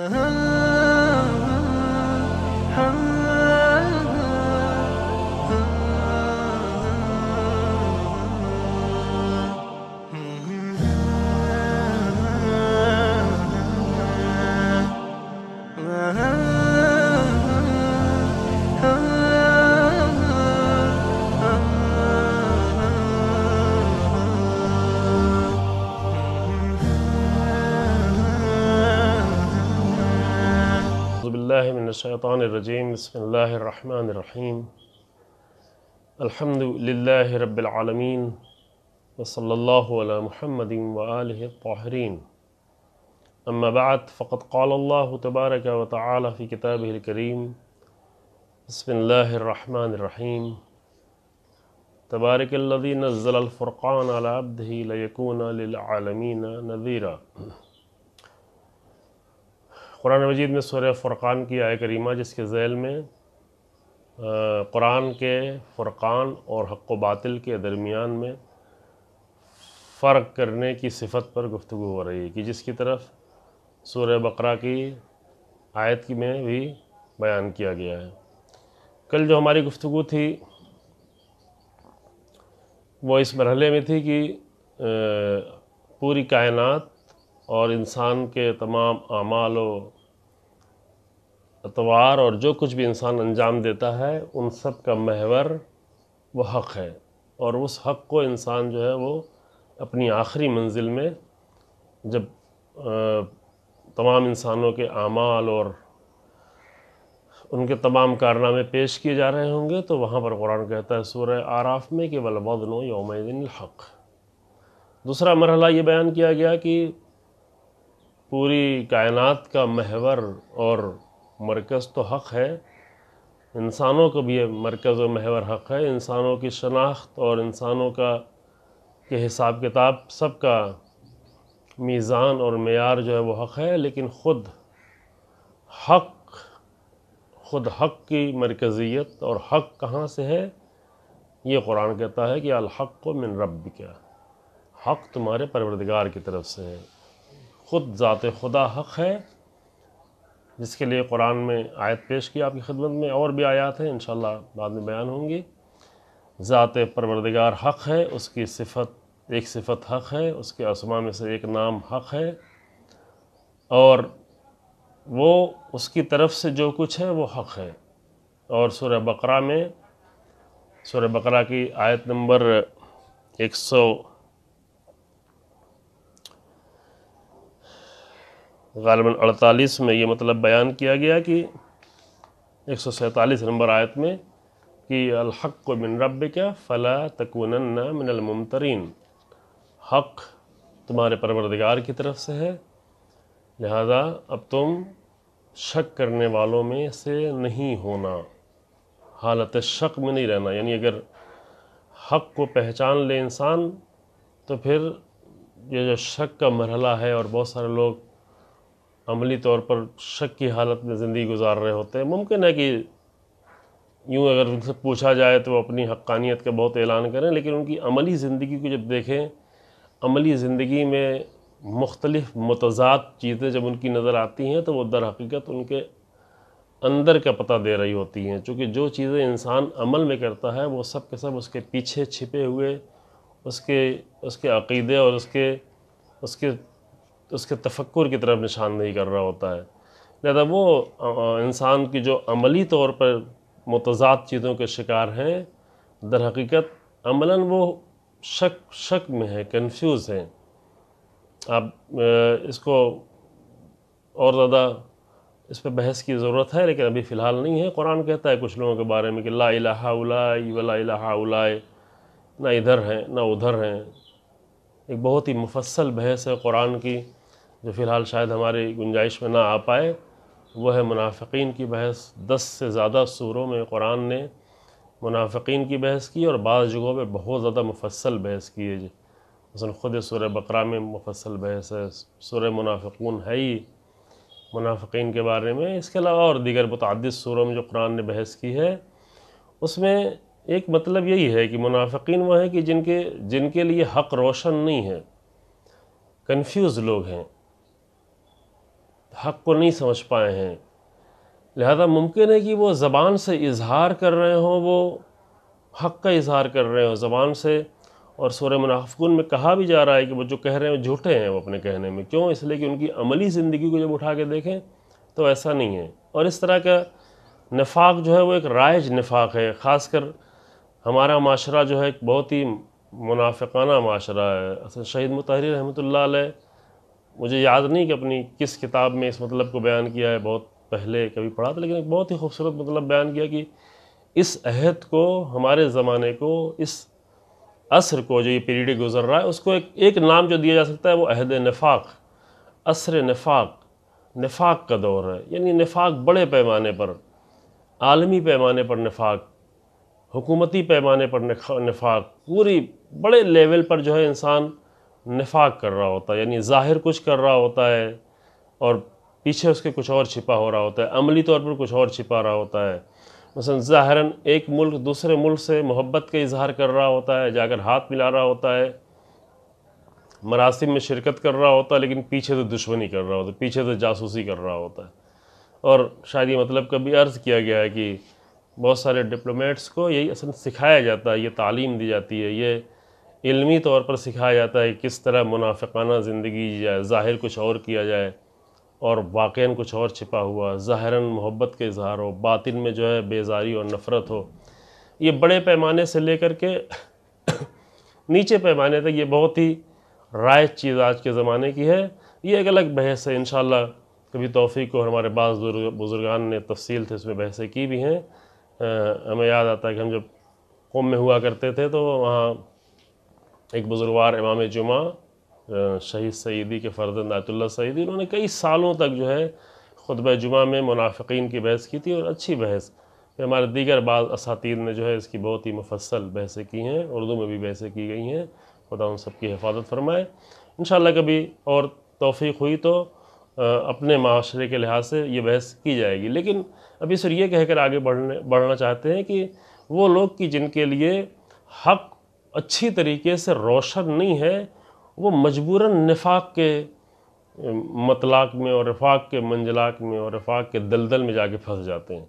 Uh-huh. بالله من الشيطان الرجيم بسم الله الرحمن الرحيم الحمد لله رب العالمين وصلى الله على محمد وآله الطاهرين أما بعد فقد قال الله تبارك وتعالى في كتابه الكريم بسم الله الرحمن الرحيم تبارك الذي نزل الفرقان على عبده ليكون للعالمين نذيرا Quran मजीद में सुर फ़ुरक़ान की आय करीमा जिसके जैल में कुरान के फ़ुरक़ान और हक व बातिल के दरमियान में फ़र्क करने की सिफत पर गुफ्तु हो रही है कि जिसकी तरफ सूर बकरा की आयत की में भी बयान किया गया है कल जो हमारी गुफ्तु थी वो इस मरहले में थी कि पूरी कायनात और इंसान के तमाम अमाल अतवार और जो कुछ भी इंसान अंजाम देता है उन सब का महवर वह हक़ है और उस हक़ को इंसान जो है वो अपनी आखिरी मंजिल में जब तमाम इंसानों के आमाल और उनके तमाम कारनामे पेश किए जा रहे होंगे तो वहाँ पर कुरान कहता है सूर्य आराफ में कि वलवदनो योम दिन हक़ दूसरा मरहला ये बयान किया गया कि पूरी कायनात का महवर और मरकज़ तो हक़ है इंसानों का भी ये मरकज़ व महवर हक़ है इंसानों की शनाख्त और इंसानों का के हिसाब किताब सब का मीज़ान और मैार जो है वो हक़ है लेकिन ख़ुद हक़ ख़ुद हक़ की मरकज़ियत और हक़ कहाँ से है ये कुरान कहता है कि अलहक़ को मिन रब क्या हक़ तुम्हारे परवरदगार की तरफ से है ख़ुद ज़ात खुदा हक़ है जिसके लिए कुरान में आयत पेश की आपकी खिदमत में और भी आयात हैं इन बाद में बयान होंगी ज़ात परवरदगार हक़ है उसकी सिफत एक सिफत हक़ है उसके आसमा में से एक नाम हक़ है और वो उसकी तरफ से जो कुछ है वो हक़ है और सूर्य बकरा में सूर्य बकरा की आयत नंबर एक सौ गालबा अड़तालीस में ये मतलब बयान किया गया कि एक सौ सैंतालीस नंबर आयत में कि अलहक को मिन रब क्या फ़ला तकुन मिनलमतरीन हक़ तुम्हारे परवरदिगार की तरफ से है लिहाजा अब तुम शक करने वालों में से नहीं होना हालत शक में नहीं रहना यानी अगर हक़ को पहचान ले इंसान तो फिर ये जो शक का मरहला है और बहुत सारे लोग अमली तौर पर शक की हालत में ज़िंदगी गुजार रहे होते हैं मुमकिन है कि यूँ अगर उनसे पूछा जाए तो वो अपनी हक्कानियत का बहुत ऐलान करें लेकिन उनकी अमली ज़िंदगी को जब देखें अमली ज़िंदगी में मुख्तलिफ़ मतजाद चीज़ें जब उनकी नज़र आती हैं तो वो दर हकीकत उनके अंदर का पता दे रही होती हैं चूँकि जो चीज़ें इंसान अमल में करता है वो सब के सब उसके पीछे छिपे हुए उसके उसके अकीदे और उसके उसके तो उसके तफक्र की तरफ निशानदेही कर रहा होता है लिहाजा वो इंसान की जो अमली तौर पर मतजाद चीज़ों के शिकार हैं दर हकीकत अमला वो शक शक में है कन्फ्यूज़ हैं आप इसको और ज़्यादा इस पर बहस की ज़रूरत है लेकिन अभी फ़िलहाल नहीं है कुरान कहता है कुछ लोगों के बारे में कि ला इलाहा उलाई वला इलाहा उलाए ना इधर हैं ना उधर हैं एक बहुत ही मुफसल बहस है कुरान की जो फ़िलहाल शायद हमारी गुंजाइश में ना आ पाए वह है मुनाफिकीन की बहस दस से ज़्यादा सूरों में कुरान ने मुनाफिकीन की बहस की और बाज़ जगहों पर बहुत ज़्यादा मुफसल बहस की है जी मसल ख़ुद सूर बकरा में मुफसल बहस है सूर मुनाफिकून है ही मुनाफिकीन के बारे में इसके अलावा और दीगर मुतद सूरों में जो कुरान ने बहस की है उसमें एक मतलब यही है कि मुनाफिकीन वह हैं कि जिनके जिनके लिए हक रोशन नहीं है कन्फ्यूज़ लोग हैं हक को नहीं समझ पाए हैं लिहाजा मुमकिन है कि वो ज़बान से इजहार कर रहे हों वो हक का इजहार कर रहे हों ज़बान से और शोर मुनाफिकून में कहा भी जा रहा है कि वो जो कह रहे हैं झूठे हैं वो अपने कहने में क्यों इसलिए कि उनकी अमली ज़िंदगी को जब उठा के देखें तो ऐसा नहीं है और इस तरह का नफाक जो है वो एक राइज नफाक है ख़ासकर हमारा माशरा जो है एक बहुत ही मुनाफिकाना माशरा है असल शहीद मतहरी रहमत मुझे याद नहीं कि अपनी किस किताब में इस मतलब को बयान किया है बहुत पहले कभी पढ़ा था लेकिन एक बहुत ही खूबसूरत मतलब बयान किया कि इस अहद को हमारे ज़माने को इस असर को जो ये पीरियड गुजर रहा है उसको एक एक नाम जो दिया जा सकता है वो अहद नफाक असर नफाक नफाक का दौर है यानी नफाक बड़े पैमाने पर आलमी पैमाने पर नफाक हुकूमती पैमाने पर नफाक पूरी बड़े लेवल पर जो है इंसान नफाक कर रहा होता है यानी ज़ाहिर कुछ कर रहा होता है और पीछे उसके कुछ और छिपा हो रहा होता है अमली तौर पर कुछ और छिपा रहा होता है मसलन ज़ाहरन एक मुल्क दूसरे मुल्क से मोहब्बत का इजहार कर रहा होता है जाकर हाथ मिला रहा होता है मरासिम में शिरकत कर रहा होता है लेकिन पीछे से तो दुश्मनी कर रहा होता है पीछे से तो जासूसी कर रहा होता है और शायद ये मतलब कभी अर्ज़ किया गया है कि बहुत सारे डिप्लोमेट्स को यही असल सिखाया जाता है ये तालीम दी जाती है ये इलमी तौर पर सिखाया जाता है किस तरह मुनाफिकाना ज़िंदगी जी जाए ज़ाहिर कुछ और किया जाए और वाक़ कुछ और छिपा हुआ ज़ाहरा मोहब्बत के इजहार हो बातिन में जो है बेजारी और नफ़रत हो ये बड़े पैमाने से लेकर के नीचे पैमाने तक ये बहुत ही राय चीज़ आज के ज़माने की है ये एक अलग बहस है इन कभी तोफ़ी को हमारे बाज़ बुज़ुर्गान ने तफसील से इसमें बहसें की भी हैं हमें याद आता है कि हम जब कौम में हुआ करते थे तो वहाँ एक बुज़ुर्गवार इमाम जुमा शहीद सईदी के फ़र्जंद आयतुल्ला सईदी उन्होंने कई सालों तक जो है खुतब जुमा में मुनाफिकीन की बहस की थी और अच्छी बहस फिर हमारे दीगर बाद असातीद ने जो है इसकी बहुत ही मुफसल बहसें की हैं उर्दू में भी बहसें की गई हैं खुदा उन सब की हिफाजत फरमाए इन कभी और तोफ़ी हुई तो अपने माशरे के लिहाज से ये बहस की जाएगी लेकिन अभी सर ये कहकर आगे बढ़ने बढ़ना चाहते हैं कि वो लोग कि जिनके लिए हक अच्छी तरीके से रोशन नहीं है वो मजबूरन नफाक के मतलाक में और रफाक के मंजलाक में और रफाक के दलदल में जाके फंस जाते हैं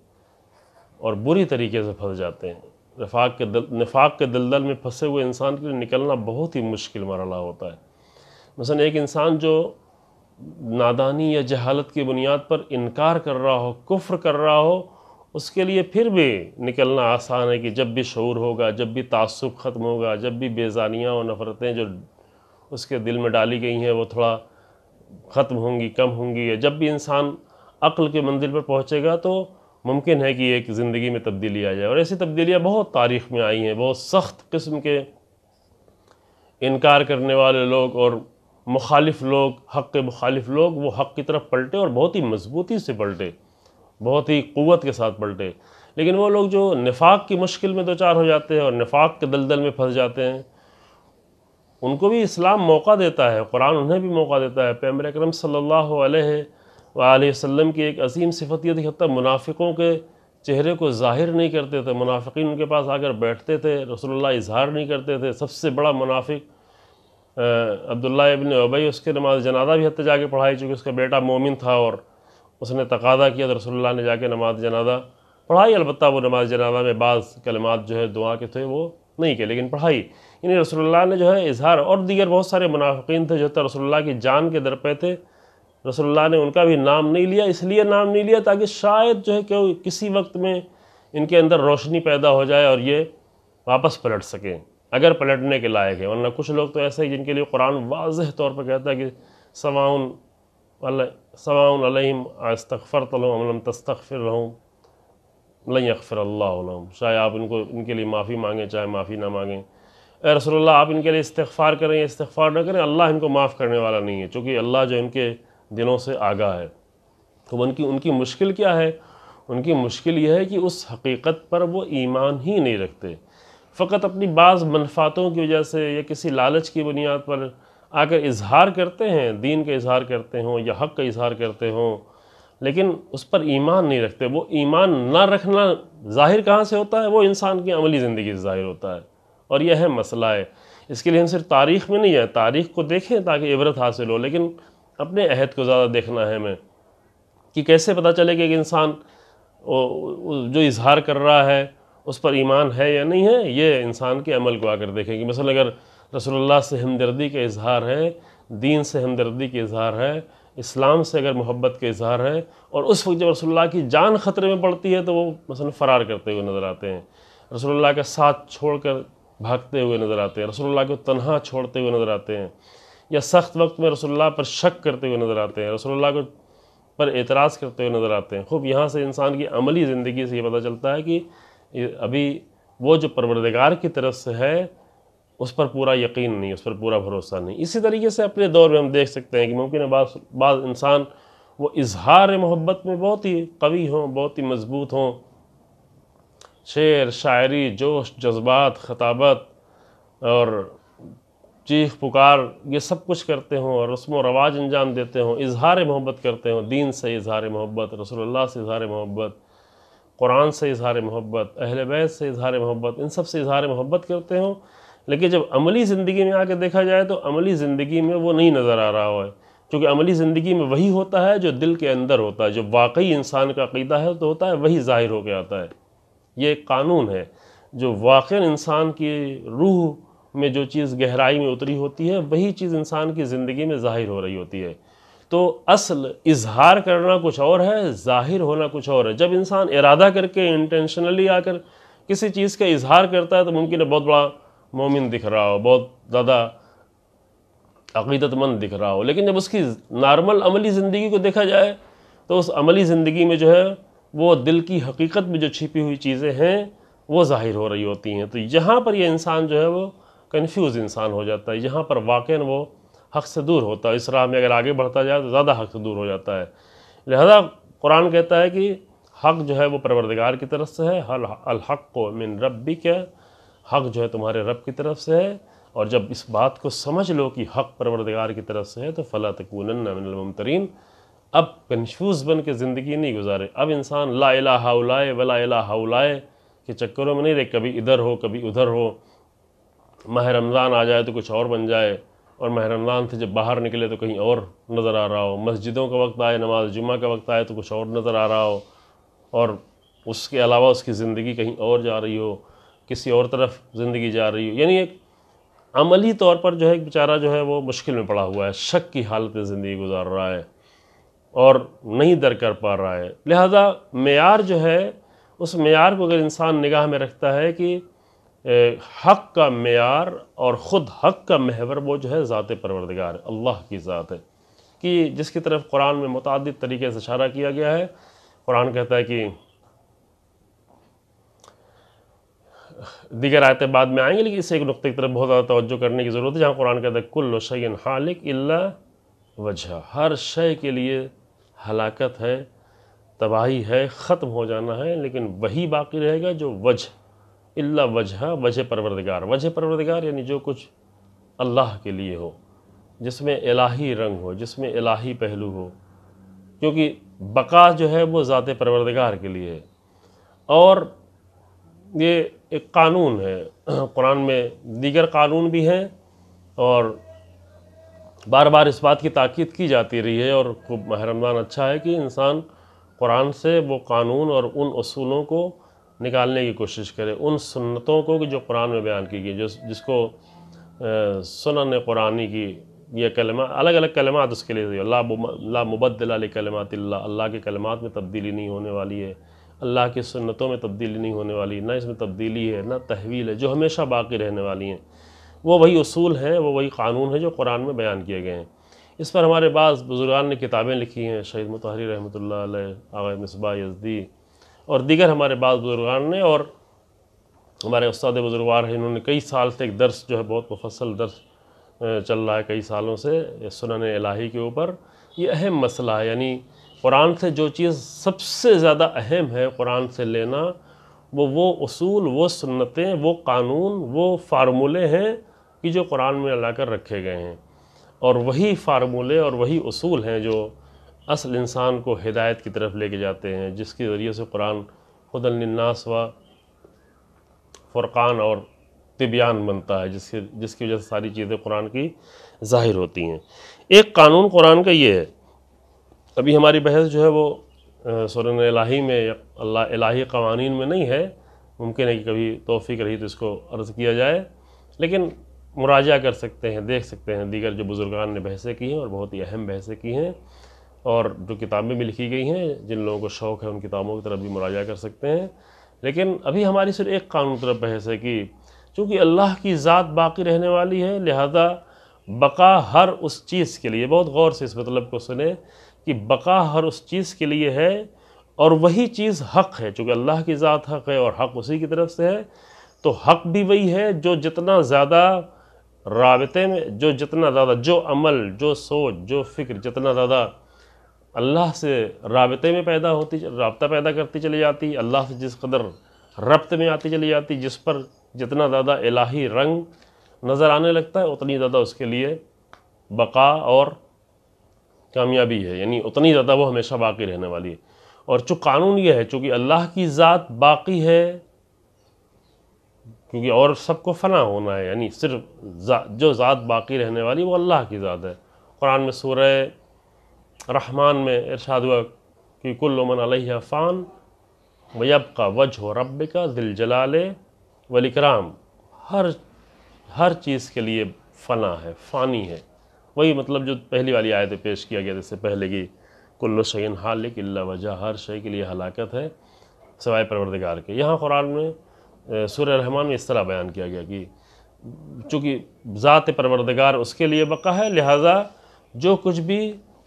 और बुरी तरीके से फंस जाते हैं रफाक के दल नफाक के दलदल में फंसे हुए इंसान के लिए निकलना बहुत ही मुश्किल मरला होता है मसलन एक इंसान जो नादानी या जहालत की बुनियाद पर इनकार कर रहा हो कुफ्र कर रहा हो उसके लिए फिर भी निकलना आसान है कि जब भी शूर होगा जब भी तसब ख़त्म होगा जब भी बेजानियाँ और नफ़रतें जो उसके दिल में डाली गई हैं वो थोड़ा ख़त्म होंगी कम होंगी या जब भी इंसान अक्ल के मंजिल पर पहुँचेगा तो मुमकिन है कि एक ज़िंदगी में तब्दीली आ जाए और ऐसी तब्दीलियाँ बहुत तारीख़ में आई हैं बहुत सख्त किस्म के इनकार करने वाले लोग और मुखालिफ लोग हक़ के मुखालिफ लोग वो हक़ की तरफ पलटे और बहुत ही मजबूती से पलटे बहुत ही क़वत के साथ पलटे लेकिन वो लोग जो निफाक की मुश्किल में दो चार हो जाते हैं और निफाक के दलदल में फंस जाते हैं उनको भी इस्लाम मौका देता है कुरान उन्हें भी मौका देता है पैमर अक्रम सल्ला की एक अजीम सिफत यह थी हती मुनाफिकों के चेहरे को ज़ाहिर नहीं करते थे मुनाफिक उनके पास आकर बैठते थे रसोल्ला इजहार नहीं करते थे सबसे बड़ा मुनाफिक अब्दुल्ला इबन अबई उसके नमाज जनाजा भी हद जाके पढ़ाई चूँकि उसका बेटा मोमिन था और उसने तकादा किया तो रसोल्ला ने जाके नमाज जनाजा पढ़ाई अलबत् वो नमाज जनाजा में बाज़ कलमात जो है दुआ के थे वो नहीं किए लेकिन पढ़ाई इन्हें रसोल्ला ने जो है इजहार और दीगर बहुत सारे मुनाफिन थे जो रसोल्ला की जान के दर पर थे रसोल्ला ने उनका भी नाम नहीं लिया इसलिए नाम नहीं लिया ताकि शायद जो है क्यों किसी वक्त में इनके अंदर रोशनी पैदा हो जाए और ये वापस पलट सकें अगर पलटने के लायक है वरना कुछ लोग तो ऐसे हैं जिनके लिए कुरान वाजह तौर पर कहता है कि सवाउन सवाउन अलहम आस्तफ़र तलम तस्तफ़िर रहूँ लई अकफ़र अल्लाम चाहे आप इनको इनके लिए माफ़ी मांगें चाहे माफ़ी ना मांगें रसोल्ला आप इनके लिए इस्तफ़ार करें या इस्तफ़ार ना करें अल्लाह इनको माफ़ करने वाला नहीं है चूँकि अल्लाह जो इनके दिलों से आगा है तो उनकी उनकी मुश्किल क्या है उनकी मुश्किल यह है कि उस हकीकत पर वो ईमान ही नहीं रखते फ़कत अपनी बाज़ मनफातों की वजह से या किसी लालच की बुनियाद पर आकर इजहार करते हैं दीन का इजहार करते हों या हक़ का इजहार करते हों लेकिन उस पर ईमान नहीं रखते वो ईमान ना रखना ज़ाहिर कहाँ से होता है वो इंसान की अमली ज़िंदगी से ज़ाहिर होता है और यह है मसला है इसके लिए हम सिर्फ तारीख़ में नहीं है तारीख़ को देखें ताकि इबरत हासिल हो लेकिन अपने अहद को ज़्यादा देखना है हमें कि कैसे पता चले कि एक इंसान जो इजहार कर रहा है उस पर ईमान है या नहीं है ये इंसान के अमल को आकर देखेंगे मसल अगर रसोल्ला से हमदर्दी का इजहार है दीन से हमदर्दी का इजहार है इस्लाम से अगर मोहब्बत का इजहार है और उस वक्त जब रसोल्ला की जान ख़तरे में पड़ती है तो वो मसल फ़रार करते हुए नज़र आते हैं रसोल्ला का साथ छोड़ कर भागते हुए नज़र आते हैं रसोल्ला को तनहा छोड़ते हुए नज़र आते हैं या सख्त वक्त में रसोल्ला पर शक करते हुए नज़र आते हैं रसोल्ला को पर एतराज़ करते हुए नज़र आते हैं खूब यहाँ से इंसान की अमली ज़िंदगी से ये पता चलता है कि अभी वो जो परवरदगार की तरफ से है उस पर पूरा यकीन नहीं उस पर पूरा भरोसा नहीं इसी तरीके से अपने दौर में हम देख सकते हैं कि मुमकिन है बाद, बाद इंसान वो इजहार मोहब्बत में बहुत ही कवी हों बहुत ही मज़बूत हों शेर शायरी जोश जज्बात खताबत और चीख पुकार ये सब कुछ करते हों और रस्म रवाज अंजाम देते हों इजहार मोहब्बत करते हों दीन से इजहार मोहब्बत रसोल्ला से इजहार मोहब्बत कुरान से इजहार मोहब्बत अहल बैत से इजहार मोहब्बत इन सब से इजहार मोहब्बत करते हों लेकिन जब अमली ज़िंदगी में आके देखा जाए तो अमली ज़िंदगी में वो नहीं नज़र आ रहा है क्योंकि अमली ज़िंदगी में वही होता है जो दिल के अंदर होता है जो वाकई इंसान का अकीदा है तो होता है वही ज़ाहिर होकर आता है ये एक कानून है जो वाक़ इंसान की रूह में जो चीज़ गहराई में उतरी होती है वही चीज़ इंसान की ज़िंदगी में ज़ाहिर हो रही होती है तो असल इजहार करना कुछ और है ज़ाहिर होना कुछ और है जब इंसान इरादा करके इंटेंशनली आकर किसी चीज़ का इजहार करता है तो मुमकिन है बहुत बड़ा मोमिन दिख रहा हो बहुत ज़्यादा अकीदतमंद दिख रहा हो लेकिन जब उसकी नॉर्मल अमली ज़िंदगी को देखा जाए तो उस अमली ज़िंदगी में जो है वो दिल की हकीकत में जो छिपी हुई चीज़ें हैं वो ज़ाहिर हो रही होती हैं तो यहाँ पर यह इंसान जो है वो कन्फ्यूज़ इंसान हो जाता है यहाँ पर वाक़ वो हक़ से दूर होता है इस राह में अगर आगे बढ़ता जाए तो ज़्यादा हक़ से दूर हो जाता है लिहाजा कुरान कहता है कि हक़ जो है वो परवरदगार की तरफ से है हल अलहक को मिन भी के हक़ जो है तुम्हारे रब की तरफ से है और जब इस बात को समझ लो कि हक़ परवरदगार की तरफ से है तो फ़ला तकून नमतरीन अब कन्फ्यूज बन के ज़िंदगी नहीं गुजारे अब इंसान ला इला हाउलाए वला इला हाउलाए के चक्करों में नहीं रहे कभी इधर हो कभी उधर हो माह रमज़ान आ जाए तो कुछ और बन जाए और मैं रमज़ान से जब बाहर निकले तो कहीं और नज़र आ रहा हो मस्जिदों का वक्त आए नमाज जुम्मा का वक्त आए तो कुछ और नज़र आ रहा हो और उसके अलावा उसकी ज़िंदगी कहीं और जा रही हो किसी और तरफ ज़िंदगी जा रही हो यानी एक अमली तौर पर जो है एक बेचारा जो है वो मुश्किल में पड़ा हुआ है शक की हालत में ज़िंदगी गुजार रहा है और नहीं दर कर पा रहा है लिहाजा मैार जो है उस मैार को अगर इंसान निगाह में रखता है कि हक का मैार और ख़ुद हक का महवर वो जो है ज़ात परवरदगार अल्लाह की ज़ात है कि जिसकी तरफ कुरान में मुतद तरीके से इशारा किया गया है कुरान कहता है कि दीगर आयतें बाद में आएंगे लेकिन इसे एक नुक़े की तरफ बहुत ज़्यादा तोज्जो करने की ज़रूरत है जहाँ कुरान कहता है कुल शैन हालिक अल्ला वजह हर शय के लिए हलाकत है तबाही है ख़त्म हो जाना है लेकिन वही बाकी रहेगा जो वजह इल्ला वजह वजह परवरदगार वजह परवरदगार यानी जो कुछ अल्लाह के लिए हो जिसमें इलाही रंग हो जिसमें इलाही पहलू हो क्योंकि बका जो है वो ज़ात परवरदगार के लिए है और ये एक कानून है कुरान में दीगर कानून भी हैं और बार बार इस बात की ताकीद की जाती रही है और खूब रमज़ान अच्छा है कि इंसान कुरान से वो कानून और उन असूलों को निकालने की कोशिश करें उन सुन्नतों को कि जो कुरान में बयान की गई जो जिसको सुनन कुरानी की यह कलमा अलग अलग कलमात उसके लिए ला ला मुबद्दला कलमात अल्लाह के कलमात में तब्दीली नहीं होने वाली है अल्लाह की सुन्नतों में तब्दीली नहीं होने वाली ना इसमें तब्दीली है ना तहवील है जो हमेशा बाकी रहने वाली हैं वो वही असूल हैं वो वही कानून है जो कुरान में बयान किए गए हैं इस पर हमारे बाद बुजुर्गान ने किताबें लिखी हैं शहीद मतहरी रहमत आगे मिसबा यजदी और दीगर हमारे बाद बुजुर्गान ने और हमारे उस्ताद बुजुर्गवार हैं इन्होंने कई साल से एक दर्स जो है बहुत मुफसल दर्स चल रहा है कई सालों से सुनन इलाही के ऊपर ये अहम मसला है यानी कुरान से जो चीज़ सबसे ज़्यादा अहम है कुरान से लेना वो वो असूल वो सुन्नतें वो कानून वो फार्मूले हैं कि जो कुरान में ला रखे गए हैं और वही फार्मूले और वही असूल हैं जो असल इंसान को हिदायत की तरफ लेके जाते हैं जिसके ज़रिए से कुरान खुदलनास व फ़ुरान और तिबियान बनता है जिसके जिसकी वजह से सारी चीज़ें कुरान की ज़ाहिर होती हैं एक कानून कुरान का ये है अभी हमारी बहस जो है वो सुरन इलाही में अल्लाह इलाही कवानीन में नहीं है मुमकिन है कि कभी तोफ़ी रही तो इसको अर्ज़ किया जाए लेकिन मुराजा कर सकते हैं देख सकते हैं दीगर जो बुज़ुर्गान ने बहसें की हैं और बहुत ही अहम बहसें की हैं और जो किताबें भी लिखी गई हैं जिन लोगों को शौक़ है उन किताबों की तरफ भी मुराजा कर सकते हैं लेकिन अभी हमारी सिर्फ एक कानून तरफ बहस है कि चूँकि अल्लाह की ज़ात बाकी रहने वाली है लिहाजा बका हर उस चीज़ के लिए बहुत गौर से इस मतलब को सुने कि बका हर उस चीज़ के लिए है और वही चीज़ हक़ है चूँकि अल्लाह की ज़ात हक़ है और हक़ उसी की तरफ से है तो हक़ भी वही है जो जितना ज़्यादा रबते में जो जितना ज़्यादा जो अमल जो सोच जो फ़िक्र जितना ज़्यादा अल्लाह से रबते में पैदा होती रबता पैदा करती चली जाती अल्लाह से जिस कदर रब्त में आती चली जाती जिस पर जितना ज़्यादा इलाही रंग नज़र आने लगता है उतनी ज़्यादा उसके लिए बका और कामयाबी है यानी उतनी ज़्यादा वो हमेशा बाकी रहने वाली है और चूँ कानून ये है चूँकि अल्लाह की ज़ात बाकी है क्योंकि और सबको फना होना है यानी सिर्फ जा, जो ज़ात बाकी रहने वाली वो अल्लाह की ज़ात है कुरान में सूरह रहमान में इरशाद हुआ कि कुल्लमन अलफ़ान वयब का वजह रब का दिल जलाल वलिक्राम हर हर चीज़ के लिए फना है फ़ानी है वही मतलब जो पहली वाली आयत पेश किया गया जैसे पहले की कुल्ल शैन हालिक वजह हर शय के लिए हलाकत है सवाए परवरदगार के यहाँ कुरान में सुर रहमान में इस तरह बयान किया गया कि चूँकि ज़ात परवरदगार उसके लिए बका है लिहाजा जो कुछ भी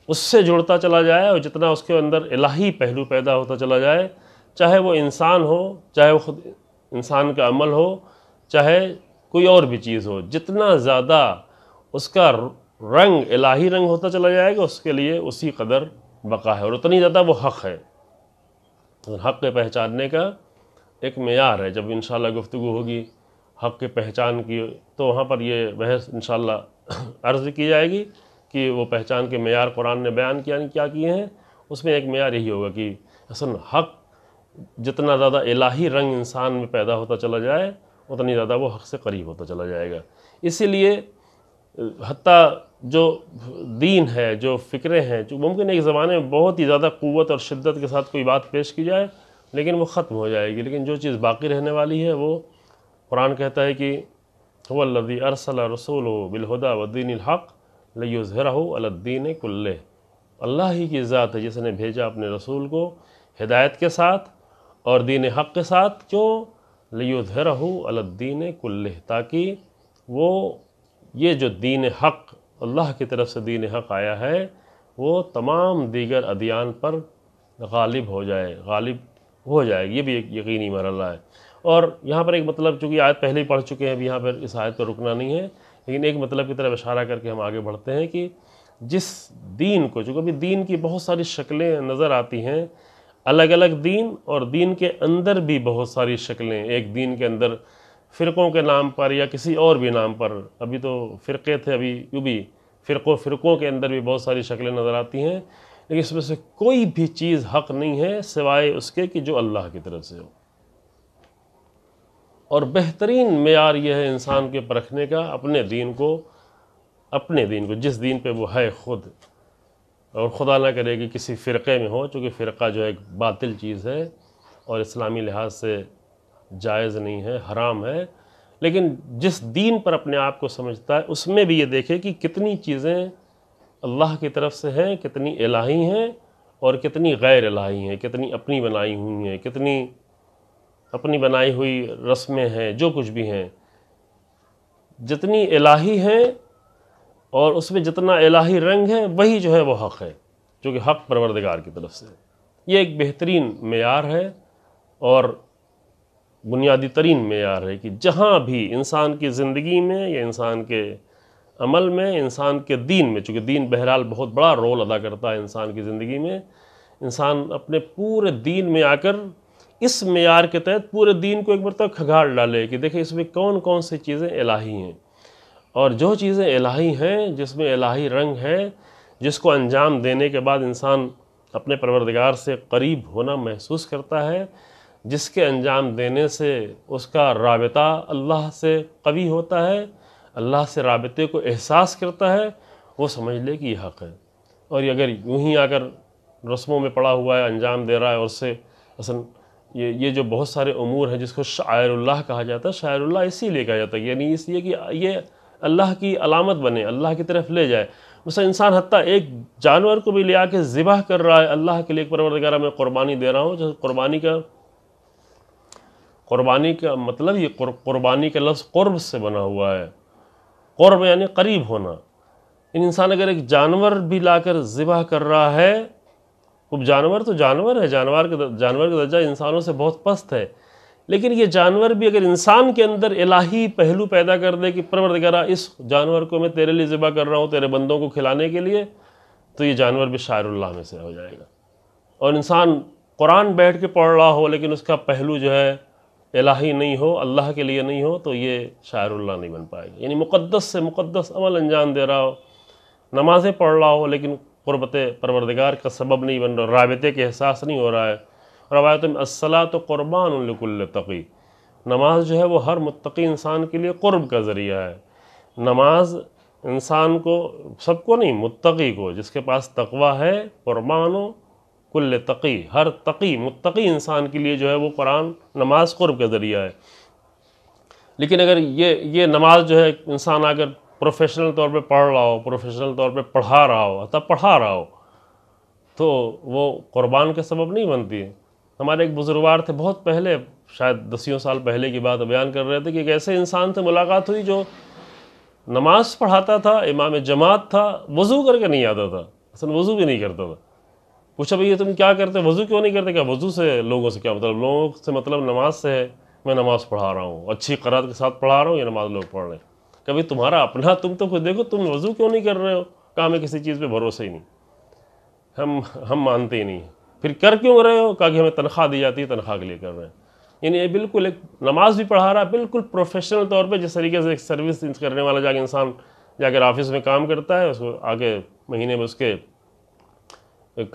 उससे जुड़ता चला जाए और जितना उसके अंदर इलाही पहलू पैदा होता चला जाए चाहे वो इंसान हो चाहे वो ख़ुद इंसान का अमल हो चाहे कोई और भी चीज़ हो जितना ज़्यादा उसका रंग इलाही रंग होता चला जाएगा उसके लिए उसी कदर बका है और उतनी ज़्यादा वो हक़ है हक़ के पहचानने का एक मैार है जब इन गुफ्तु होगी हक़ के पहचान की तो वहाँ पर ये बहस इन अर्ज़ की जाएगी कि वो पहचान के मैार कुरान ने बयान किया क्या किए हैं उसमें एक मैार यही होगा कि असल हक जितना ज़्यादा इलाही रंग इंसान में पैदा होता चला जाए उतनी ज़्यादा वो हक से करीब होता चला जाएगा इसीलिए हती जो दीन है जो फ़िक्रे हैं जो मुमकिन है ज़माने में बहुत ही ज़्यादा क़वत और शिद्दत के साथ कोई बात पेश की जाए लेकिन वो ख़त्म हो जाएगी लेकिन जो चीज़ बाकी रहने वाली है वो कुरान कहता है कि वल्लि अरसल रसूल बिलहदा दीन हक़ लयुजहरा अलद्दीन कुल्ले अल्लाह ही की ज़ात है जिसने भेजा अपने रसूल को हिदायत के साथ और दीन हक़ के साथ क्यों लयुजहरा अलद्दीन कुल्ले ताकि वो ये जो दीन हक़ अल्लाह की तरफ से दीन हक़ आया है वो तमाम दीगर अदियान पर गालिब हो जाए गालिब हो जाए ये भी एक यकीनी मरल है और यहाँ पर एक मतलब चूँकि आयत पहले ही पढ़ चुके हैं अब यहाँ पर इस आयत पर रुकना नहीं है लेकिन एक मतलब की तरफ इशारा करके हम आगे बढ़ते हैं कि जिस दीन को जो कभी दीन की बहुत सारी शक्लें नज़र आती हैं अलग अलग दीन और दीन के अंदर भी बहुत सारी शक्लें एक दीन के अंदर फ़िरक़ों के नाम पर या किसी और भी नाम पर अभी तो फ़िरक़े थे अभी यूँ भी फ़िरक़ों फ़िरक़ों के अंदर भी बहुत सारी शक्लें नज़र आती हैं लेकिन इसमें से कोई भी चीज़ हक़ नहीं है सिवाय उसके कि जो अल्लाह की तरफ से हो और बेहतरीन मैार यह है इंसान के परखने का अपने दीन को अपने दीन को जिस दीन पे वो है ख़ुद और ख़ुदा ना करे कि किसी फ़िरक़े में हो चूँकि फ़िरका जो है एक बातिल चीज़ है और इस्लामी लिहाज से जायज़ नहीं है हराम है लेकिन जिस दीन पर अपने आप को समझता है उसमें भी ये देखे कि कितनी चीज़ें अल्लाह की तरफ से हैं कितनी इलाही हैं और कितनी गैर इलाही हैं कितनी अपनी बनाई हुई हैं कितनी अपनी बनाई हुई रस्में हैं जो कुछ भी हैं जितनी इलाही हैं और उसमें जितना इलाही रंग है वही जो है वो हक़ है जो कि हक़ परवरदगार की तरफ से ये एक बेहतरीन मैार है और बुनियादी तरीन मैार है कि जहाँ भी इंसान की ज़िंदगी में या इंसान के अमल में इंसान के दीन में चूँकि दीन बहरहाल बहुत बड़ा रोल अदा करता है इंसान की ज़िंदगी में इंसान अपने पूरे दीन में आकर इस मैार के तहत पूरे दीन को एक मरतब तो खगाड़ डाले कि देखिए इसमें कौन कौन सी चीज़ें इलाही हैं और जो चीज़ें इलाही हैं जिसमें इलाही रंग है जिसको अंजाम देने के बाद इंसान अपने परवरदगार से करीब होना महसूस करता है जिसके अंजाम देने से उसका रबता अल्लाह से कवी होता है अल्लाह से रबते को एहसास करता है वो समझ ले कि यह हक़ है और अगर यूँ ही आकर रस्मों में पड़ा हुआ है अंजाम दे रहा है और उससे असल ये ये जो बहुत सारे अमूर हैं जिसको शायरुल्लाह कहा जाता है शायरुल्लाह लिए कहा जाता है यानी इसलिए कि ये अल्लाह की अलामत बने अल्लाह की तरफ ले जाए उसका इंसान हती एक जानवर को भी ले आके ज़िबा कर रहा है अल्लाह के लिए एक वगैरह मैं क़ुरबानी दे रहा हूँ जैसे क़ुरबानी का क़ुरबानी का मतलब ये क़ुरबानी का लफ्ज़ क़ुरब से बना हुआ है क़ुरब यानी करीब होना इन इंसान अगर एक जानवर भी लाकर ज़िबा कर रहा है अब जानवर तो जानवर है जानवर का जानवर का दर्जा इंसानों से बहुत पस्त है लेकिन ये जानवर भी अगर इंसान के अंदर इलाही पहलू पैदा कर दे कि परवरदगारा इस जानवर को मैं तेरे लिए ज़िबा कर रहा हूँ तेरे बंदों को खिलाने के लिए तो ये जानवर भी शायरुल्ला में से हो जाएगा और इंसान कुरान बैठ के पढ़ रहा हो लेकिन उसका पहलू जो है इलाही नहीं हो अल्लाह के लिए नहीं हो तो ये शायरुल्ला नहीं बन पाएगा यानी मुक़दस से मुक़दस अमल अंजाम दे रहा हो नमाज़ें पढ़ रहा हो लेकिन क़ुरबत परवरदगार का सबब नहीं बन रहा राबते के एहसास नहीं हो रहा है रवायत में असला तो क़ुरबानकुल्ल तकी नमाज जो है वो हर मुतकी इंसान के लिए क़ुरब का ज़रिया है नमाज इंसान को सबको नहीं मुतकी को जिसके पास तकवा है क़ुरबान कुल्ल तकी हर तकी मुतकी इंसान के लिए जो है वो कुरान नमाज क़ुरब का ज़रिया है लेकिन अगर ये ये नमाज जो है इंसान अगर प्रोफेशनल तौर पे पढ़ रहा हो प्रोफेशनल तौर पे पढ़ा रहा हो अतः पढ़ा रहा हो तो वो कुर्बान के सबब नहीं बनती है हमारे एक बुजुर्गवार थे बहुत पहले शायद दसियों साल पहले की बात बयान कर रहे थे कि एक ऐसे इंसान से मुलाकात हुई जो नमाज पढ़ाता था इमाम जमात था वज़ू करके नहीं आता था असल वज़ू भी नहीं करता था पूछा भैया तुम क्या करते वज़ू क्यों नहीं करते क्या वज़ू से लोगों से क्या मतलब लोगों से मतलब नमाज से है मैं नमाज पढ़ा रहा हूँ अच्छी करात के साथ पढ़ा रहा हूँ ये नमाज लोग पढ़ रहे हैं कभी तुम्हारा अपना तुम तो खुद देखो तुम वज़ू क्यों नहीं कर रहे हो कहा हमें किसी चीज़ पे भरोसा ही नहीं हम हम मानते ही नहीं फिर कर क्यों रहे हो कहा कि हमें तनख्वाह दी जाती है तनख्वाह के लिए कर रहे हैं यानी ये बिल्कुल एक नमाज भी पढ़ा रहा है बिल्कुल प्रोफेशनल तौर पे जिस तरीके से एक सर्विस करने वाला जाके इंसान जाकर ऑफिस में काम करता है उसको आगे महीने में उसके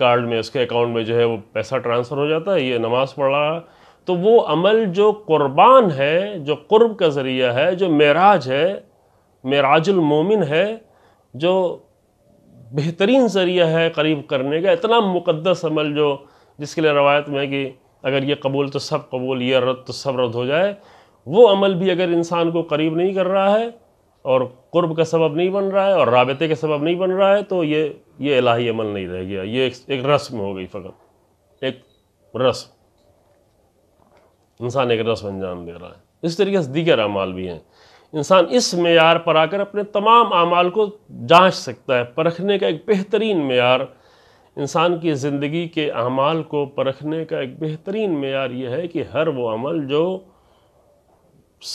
कार्ड में उसके अकाउंट में जो है वो पैसा ट्रांसफ़र हो जाता है ये नमाज पढ़ रहा तो वो अमल जो कुर्बान है जो कुर्ब का ज़रिया है जो मराज है मेराजुल मोमिन है जो बेहतरीन ज़रिया है करीब करने का इतना मुकद्दस अमल जो जिसके लिए रवायत में कि अगर ये कबूल तो सब कबूल ये रद्द तो सब रद्द हो जाए वो अमल भी अगर इंसान को करीब नहीं कर रहा है और कुर्ब का सबब नहीं बन रहा है और रबते का सबब नहीं बन रहा है तो ये ये इलाही अमल नहीं रह गया ये एक, एक रस्म हो गई फ़कत एक रस्म इंसान एक रस्म अंजाम दे रहा है इस तरीके से दीगर अमाल भी हैं इंसान इस मैार पर आकर अपने तमाम अमाल को जांच सकता है परखने का एक बेहतरीन मैार इंसान की ज़िंदगी के अमाल को परखने का एक बेहतरीन मैार यह है कि हर वो अमल जो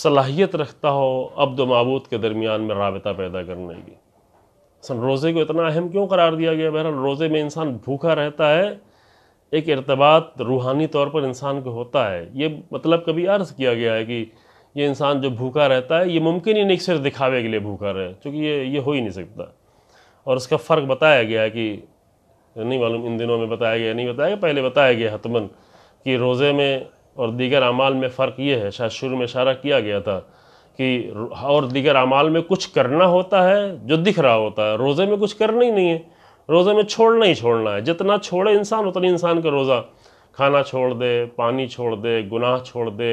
सलाहियत रखता हो अब्द मबूद के दरमियान में रबता पैदा करने की सन रोज़े को इतना अहम क्यों करार दिया गया बहरहाल रोज़े में इंसान भूखा रहता है एक इरतबात रूहानी तौर पर इंसान को होता है ये मतलब कभी अर्ज़ किया गया है कि ये इंसान जो भूखा रहता है ये मुमकिन ही नहीं सिर्फ दिखावे के लिए भूखा रहे क्योंकि ये ये हो ही नहीं सकता और उसका फ़र्क बताया गया है कि नहीं मालूम इन दिनों में बताया गया नहीं बताया गया पहले बताया गया हतमन कि रोज़े में और दीगर अमाल में फ़र्क ये है शायद शुरू में इशारा किया गया था कि और दीगर अमाल में कुछ करना होता है जो दिख रहा होता है रोज़े में कुछ करना ही नहीं है रोज़े में छोड़ना ही छोड़ना है जितना छोड़े इंसान उतना इंसान का रोज़ा खाना छोड़ दे पानी छोड़ दे गुनाह छोड़ दे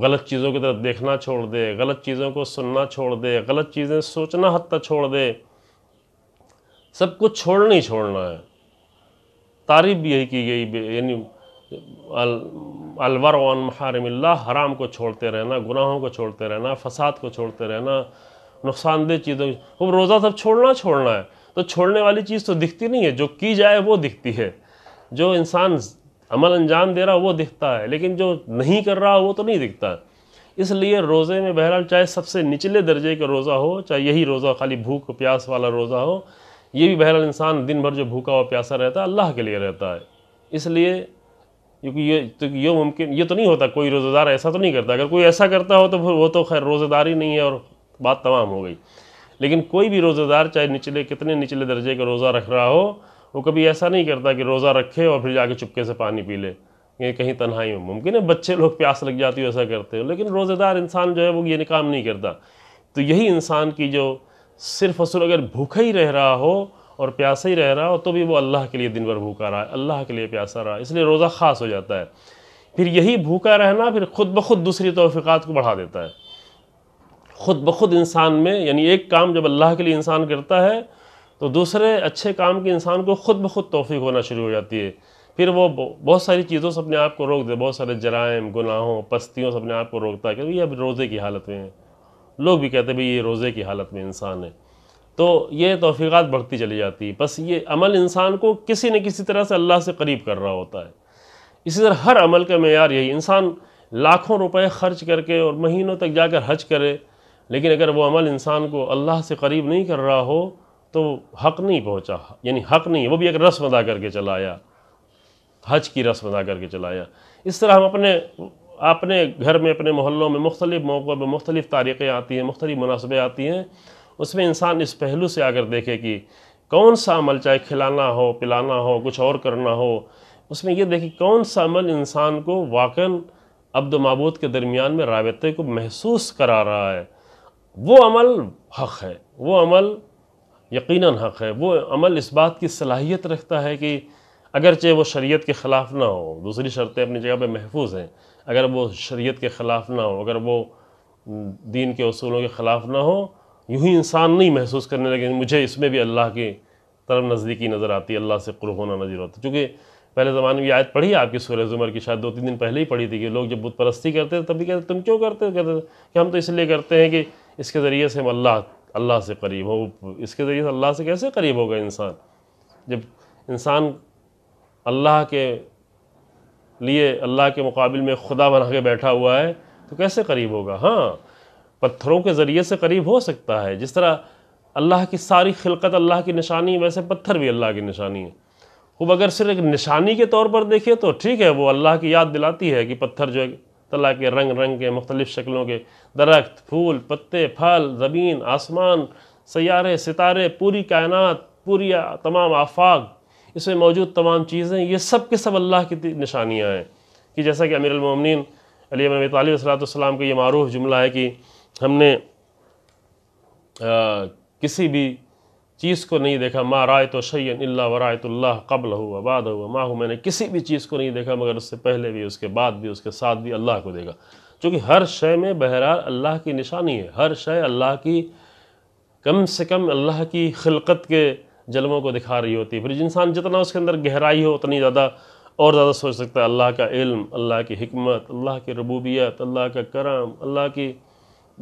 गलत चीज़ों की तरफ देखना छोड़ दे गलत चीज़ों को सुनना छोड़ दे गलत चीज़ें सोचना हद छोड़ दे सब कुछ छोड़ना ही छोड़ना है तारीफ भी यही की गई यानी अलवर वन महारमिल्ला हराम को छोड़ते रहना गुनाहों को छोड़ते रहना फसाद को छोड़ते रहना नुकसानदेह चीज़ों वो रोज़ा सब छोड़ना छोड़ना है तो छोड़ने वाली चीज़ तो दिखती नहीं है जो की जाए वो दिखती है जो इंसान अमल अंजाम दे रहा वो दिखता है लेकिन जो नहीं कर रहा वो तो नहीं दिखता इसलिए रोज़े में बहरहाल चाहे सबसे निचले दर्जे का रोज़ा हो चाहे यही रोज़ा खाली भूख प्यास वाला रोज़ा हो ये भी बहरहाल इंसान दिन भर जो भूखा और प्यासा रहता है अल्लाह के लिए रहता है इसलिए क्योंकि ये तो ये मुमकिन ये तो नहीं होता कोई रोज़ेदार ऐसा तो नहीं करता अगर कोई ऐसा करता हो तो वो तो खैर रोज़ेदार ही नहीं है और बात तमाम हो गई लेकिन कोई भी रोज़ेदार चाहे निचले कितने निचले दर्जे का रोज़ा रख रहा हो वो कभी ऐसा नहीं करता कि रोज़ा रखे और फिर जाके चुपके से पानी पी ले ये कहीं तन्हाई में मुमकिन है बच्चे लोग प्यास लग जाती हो ऐसा करते हो लेकिन रोज़ेदार इंसान जो है वो ये काम नहीं करता तो यही इंसान की जो सिर्फ असल अगर भूखा ही रह रहा हो और प्यासा ही रह रहा हो तो भी वो अल्लाह के लिए दिन भर भूखा रहा है अल्लाह के लिए प्यासा रहा इसलिए रोज़ा ख़ास हो जाता है फिर यही भूखा रहना फिर ख़ुद ब खुद दूसरी तोफ़ीक़ात को बढ़ा देता है ख़ुद ब खुद इंसान में यानी एक काम जब अल्लाह के लिए इंसान करता है तो दूसरे अच्छे काम के इंसान को ख़ुद ब खुद तोफ़ी होना शुरू हो जाती है फिर वो बहुत सारी चीज़ों से अपने आप को रोक दे बहुत सारे जराइम गुनाहों पस्तियों से अपने आप को रोकता है क्योंकि ये अब रोज़े की हालत में है लोग भी कहते हैं भाई ये रोज़े की हालत में इंसान है तो ये तोफ़ीक़ात बढ़ती चली जाती है बस ये अमल इंसान को किसी न किसी तरह से अल्लाह से करीब कर रहा होता है इसी तरह हर अमल का मैार यही इंसान लाखों रुपए खर्च करके और महीनों तक जाकर हज करे लेकिन अगर वो अमल इंसान को अल्लाह से करीब नहीं कर रहा हो तो हक नहीं पहुंचा यानी हक नहीं वो भी एक रस्म अदा करके चलाया हज की रस्म अदा करके चलाया इस तरह हम अपने अपने घर में अपने मोहल्लों में मुख्तलिफ़ मौक़ों पर मुख्तलिफ़ तारीख़ें आती हैं मुख्तलिफ़ मुनासबें आती हैं उसमें इंसान इस पहलू से आकर देखे कि कौन सा अमल चाहे खिलाना हो पिलाना हो कुछ और करना हो उसमें यह देखे कौन सा अमल इंसान को वाकन अब्द मबूद के दरमियान में रबते को महसूस करा रहा है वो अमल हक़ है वो अमल यकीन हक़ है वो अमल इस बात की सलाहियत रखता है कि अगरचे वो शरीयत के ख़िलाफ़ ना हो दूसरी शर्तें अपनी जगह पे महफूज हैं अगर वो शरीयत के ख़िलाफ़ ना हो अगर वो दीन के असूलों के ख़िलाफ़ ना हो यूँ ही इंसान नहीं महसूस करने लगे मुझे इसमें भी अल्लाह की तरफ नज़दीकी नज़र आती है अल्लाह से कुर्ब होना नज़र आता चूँकि पहले ज़माने में आयत पढ़ी आपकी सूर्य ज़ुमर की शायद दो तीन दिन पहले ही पढ़ी थी कि लोग जब बुत परस्ती करते थे तभी कहते तुम क्यों करते कहते कि हम तो इसलिए करते हैं कि इसके ज़रिए से हम अल्लाह अल्लाह से करीब हो इसके ज़रिए अल्लाह से कैसे करीब होगा इंसान जब इंसान अल्लाह के लिए अल्लाह के मुकाबल में खुदा बना के बैठा हुआ है तो कैसे करीब होगा हाँ पत्थरों के ज़रिए से करीब हो सकता है जिस तरह अल्लाह की सारी खिलकत अल्लाह की निशानी वैसे पत्थर भी अल्लाह की निशानी है खूब अगर सिर्फ एक निशानी के तौर पर देखिए तो ठीक है वो अल्लाह की याद दिलाती है कि पत्थर जो है तला के रंग रंग के मुख्तलिफ़ शक्लों के दरख्त फूल पत्ते फल ज़मीन आसमान सैारे सितारे पूरी कायनात पूरी तमाम आफाक इसमें मौजूद तमाम चीज़ें ये सब के सब अल्लाह की निशानियाँ हैं कि जैसा कि अमीरमिन अली तालीसलाम का ये मरूफ जुमला है कि हमने आ, किसी भी चीज़ को नहीं देखा माँ राय तो शैन अल्ला वरायतुल्लाह कबल हुआ बाद हुआ माँ हूँ मैंने किसी भी चीज़ को नहीं देखा मगर उससे पहले भी उसके बाद भी उसके साथ भी अल्लाह को देखा चूँकि हर शय में बहरहाल अल्लाह की निशानी है हर शय अल्लाह की कम से कम अल्लाह की खिलकत के जलमों को दिखा रही होती है फिर इंसान जितना उसके अंदर गहराई हो उतनी ज़्यादा और ज़्यादा सोच सकता है अल्लाह का इल्म अल्लाह की हमत अल्लाह की रबूबियत अल्लाह का करम अल्लाह की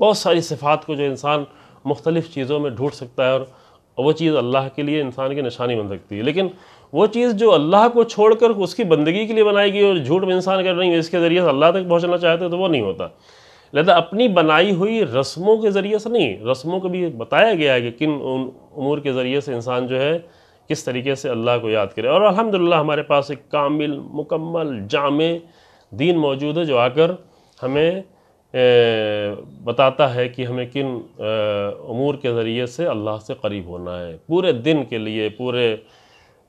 बहुत सारी सिफ़ात को जो इंसान मुख्तलिफ़ चीज़ों में ढूंढ सकता है और और वो चीज़ अल्लाह के लिए इंसान की निशानी बन सकती है लेकिन वो चीज़ जो अल्लाह को छोड़कर उसकी बंदगी के लिए बनाई गई और झूठ में इंसान कर रही है इसके ज़रिए से अल्लाह तक पहुँचना चाहते तो वो नहीं होता लेकिन अपनी बनाई हुई रस्मों के ज़रिए से नहीं रस्मों को भी बताया गया है कि किन उन उमूर के ज़रिए से इंसान जो है किस तरीके से अल्लाह को याद करे और अलहमदिल्ला हमारे पास एक कामिल मुकम्मल जाम दीन मौजूद है जो आकर हमें बताता है कि हमें किन अमूर के ज़रिए से अल्लाह से करीब होना है पूरे दिन के लिए पूरे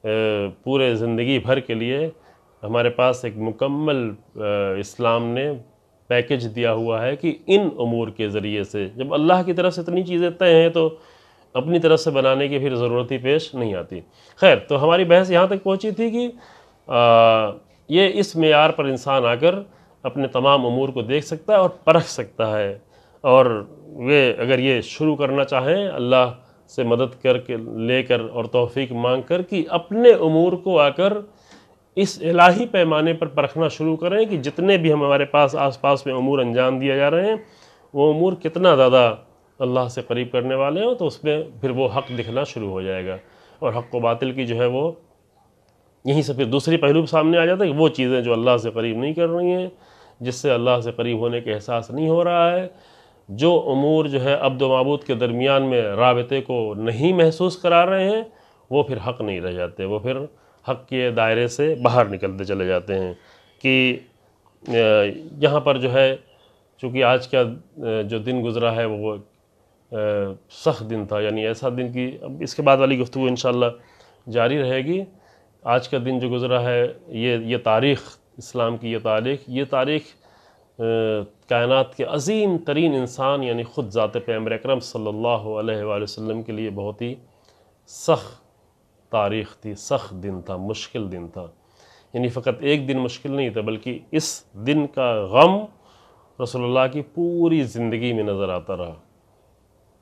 पूरे ज़िंदगी भर के लिए हमारे पास एक मुकम्मल इस्लाम ने पैकेज दिया हुआ है कि इन अमूर के ज़रिए से जब अल्लाह की तरफ से इतनी चीज़ें तय हैं तो अपनी तरफ से बनाने की फिर ज़रूरत ही पेश नहीं आती खैर तो हमारी बहस यहाँ तक पहुँची थी कि आ, ये इस मैार पर इंसान आकर अपने तमाम अमूर को देख सकता है और परख सकता है और वे अगर ये शुरू करना चाहें अल्लाह से मदद करके लेकर और तोफ़ी मांग कर कि अपने अमूर को आकर इस इलाही पैमाने पर परखना शुरू करें कि जितने भी हम हमारे पास आसपास में अमूर अंजाम दिए जा रहे हैं वो अमूर कितना ज़्यादा अल्लाह से करीब करने वाले हों तो उसमें फिर वो हक़ दिखना शुरू हो जाएगा और हक़ व बातिल की जो है वो यहीं से फिर दूसरी पहलू सामने आ जाता है कि वो चीज़ें जो अल्लाह से करीब नहीं कर रही हैं जिससे अल्लाह से करीब होने के एहसास नहीं हो रहा है जो अमूर जो है अब्द मबूद के दरमियान में रबते को नहीं महसूस करा रहे हैं वो फिर हक़ नहीं रह जाते वो फिर हक़ के दायरे से बाहर निकलते चले जाते हैं कि यहाँ पर जो है चूँकि आज का जो दिन गुज़रा है वो सख्त दिन था यानी ऐसा दिन कि अब इसके बाद वाली गुफ्तु इन जारी रहेगी आज का दिन जो गुज़रा है ये ये तारीख़ इस्लाम की यह तारीख ये तारीख़ कायनत के अजीम तरीन इंसान यानी ख़ुद ज़ात पैमर अक्रम सल्हसम के लिए बहुत ही सख तारीख़ थी सख दिन था मुश्किल दिन था यानी फ़कत एक दिन मुश्किल नहीं था बल्कि इस दिन का गम रसोल्ला की पूरी ज़िंदगी में नज़र आता रहा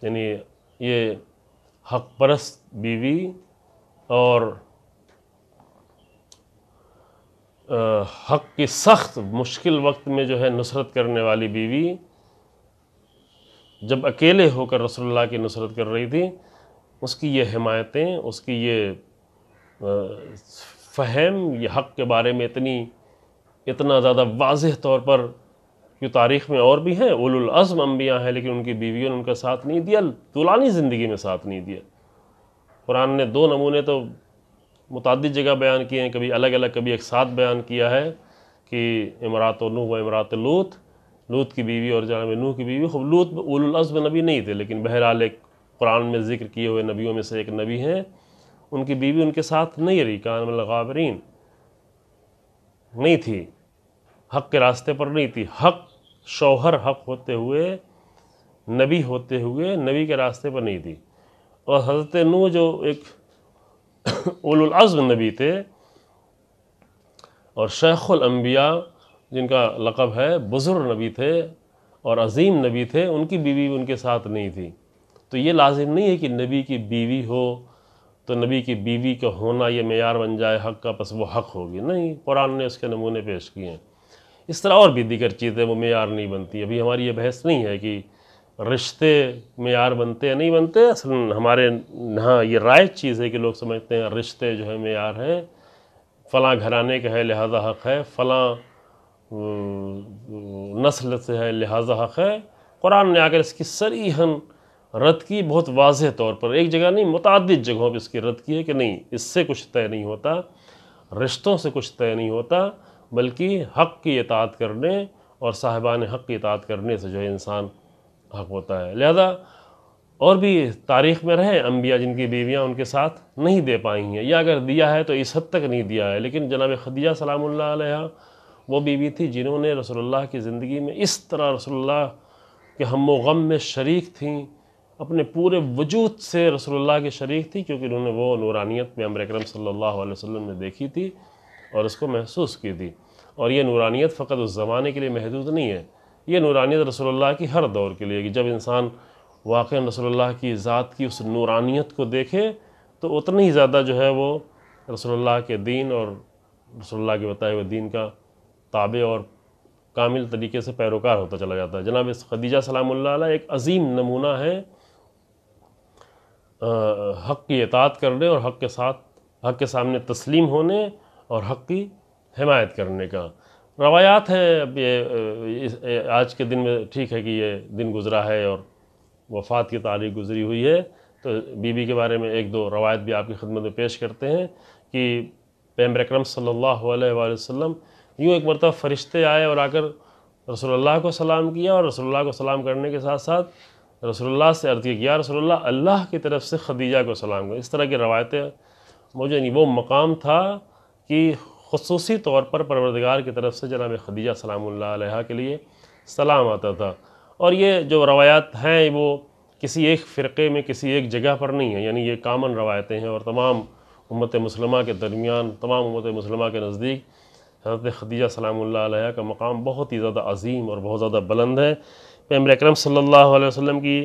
यानी ये हक परस्त बीवी और हक़ की सख्त मुश्किल वक्त में जो है नुसरत करने वाली बीवी जब अकेले होकर रसोल्ला की नुसरत कर रही थी उसकी ये हमायतें उसकी ये फ़हम ये हक़ के बारे में इतनी इतना ज़्यादा वाज तौर पर कि तारीख़ में और भी हैं उलुलज़म अम्बिया हैं लेकिन उनकी बीवियों ने उनका साथ नहीं दिया तुलानी ज़िंदगी में साथ नहीं दिया कुरान ने दो नमूने तो मुतद जगह बयान किए हैं कभी अलग अलग कभी एक साथ बयान किया है कि इमरात नूह व इमरात लूत लूत की बीवी और जनाब नूह की बीवी खूब लूत उलज़म नबी नहीं थे लेकिन बहरहाल एक कुरान में ज़िक्र किए हुए नबियों में से एक नबी हैं उनकी बीवी उनके साथ नहीं रही कान नहीं थी हक़ के रास्ते पर नहीं थी हक़ शौहर हक़ होते हुए नबी होते हुए नबी के रास्ते पर नहीं थी और हज़रत नू जो एक उलज़म नबी थे और शेखुलम्बिया जिनका लक़ब है बुज़ुर्ग नबी थे और अजीम नबी थे उनकी बीवी उनके साथ नहीं थी तो ये लाजिम नहीं है कि नबी की बीवी हो तो नबी की बीवी का होना ये मैार बन जाए हक़ का बस वो हक़ होगी नहीं कुरान ने उसके नमूने पेश किए हैं इस तरह और भी दीगर चीज़ें वो मैार नहीं बनती अभी हमारी ये बहस नहीं है कि रिश्ते मैार बनते या नहीं बनते असल हमारे यहाँ ये राय चीज़ है कि लोग समझते हैं रिश्ते जो है मैार हैं फ़लाँ घराने का है लिहाजा हक़ है फ़लाँ नस्ल से है लिहाजा हक़ है कुरान ने आकर इसकी सरीहन रद्द की बहुत वाज तौर पर एक जगह नहीं मुतद जगहों पर इसकी रद्द की है कि नहीं इससे कुछ तय नहीं होता रिश्तों से कुछ तय नहीं होता बल्कि हक़ की इतात करने और साहिबान हक़ की इतात करने से जो है इंसान हक होता है लिहाजा और भी तारीख़ में रहे अम्बिया जिनकी बीवियाँ उनके साथ नहीं दे पाई हैं या अगर दिया है तो इस हद तक नहीं दिया है लेकिन जनाब खदिया सलाम वो बीवी थी जिन्होंने रसोल्ला की ज़िंदगी में इस तरह रसोल्ला के हम गम में शरीक थी अपने पूरे वजूद से रसोल्ला के शरीक थी क्योंकि उन्होंने वो नूरानियत में अमर अक्रम सल्हम ने देखी थी और उसको महसूस की थी और ये नूरानियत फ़कत उस ज़माने के लिए महदूद नहीं है ये नूरानियत रसोल्ला की हर दौर के लिए कि जब इंसान वाक़ रसोल्ला की ज़ात की उस नूरानियत को देखे तो उतनी ही ज़्यादा जो है वो रसोल्ला के दीन और रसोल्ला के बताए हुए दीन का ताबे और कामिल तरीके से पैरोकार होता चला जाता है जनाब खदीजा सलामल एक अजीम नमूना है आ, हक़ की एतात करने और हक़ के साथ हक़ के सामने तस्लीम होने और हक़ की हमायत करने का रवायात है अब ये आज के दिन में ठीक है कि ये दिन गुजरा है और वफ़ात की तारीख गुजरी हुई है तो बीबी के बारे में एक दो रवायत भी आपकी खिदमत में पेश करते हैं कि पैम अक्रम सल्लल्लाहु अलैहि वसल्लम यूँ एक मरतब फ़रिश्ते आए और आकर रसोल्ला को सलाम किया और रसोल्ला को सलाम करने के साथ साथ रसोल्ला से अर्ज़ किया रसोल्ला अल्लाह की तरफ से खदीजा को सलाम किया इस तरह की रवायतें मुझे नहीं वो मकाम था कि खसूसी तौर पर परवरदगार की तरफ से जनाब खदीजा सलाम के लिए सलाम आता था और ये जो रवायात हैं वो किसी एक फ़िरक़े में किसी एक जगह पर नहीं है यानी ये कामन रवायतें हैं और तमाम उम्मत मुसलमा के दरमियान तमाम उम्मत मुसलमा के नज़दीक हज़रत खदीजा सलाम का मकाम बहुत ही ज़्यादा अजीम और बहुत ज़्यादा बुलंद है पैमर अक्रम सल्ला वसम की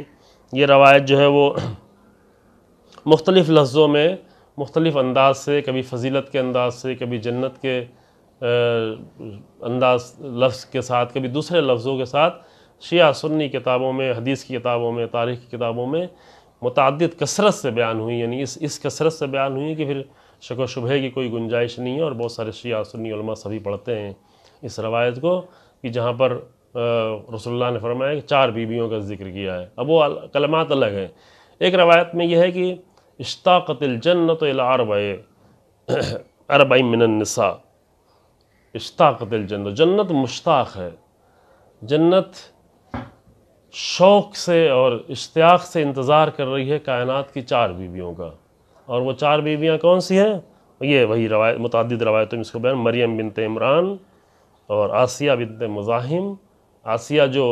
ये रवायत जो है वो मुख्तलिफ़ लफ्ज़ों में मुख्तलिफ़ अंदाज से कभी फजीलत के अंदाज से कभी जन्नत के अंदाज लफ्ज़ के साथ कभी दूसरे लफ्ज़ों के साथ शिया सुन्नी किताबों में हदीस की किताबों में तारीख़ की किताबों में मुतद कसरत से बयान हुई यानी इस इस कसरत से बयान हुई कि फिर शक व शुबह की कोई गुंजाइश नहीं है और बहुत सारे शिया सुन्नी सभी पढ़ते हैं इस रवायत को कि जहाँ पर रसोल्ला ने फरमाया कि चार बीवियों का जिक्र किया है अब वो कलमात अलग हैं एक रवायत में यह है कि इश्ताक़तिल जन्नत अरब अरबई मिनसा इश्ताक़तिल जन्नत जन्नत मुश्ताक है जन्नत शौक़ से और इश्ताक से इंतज़ार कर रही है कायनात की चार बीवियों का और वो चार बीवियाँ कौन सी हैं ये वही रवायत मुतद रवायत में इसको बयान मरियम बिनत इमरान और आसिया बिनत मुजाहिम आसिया जो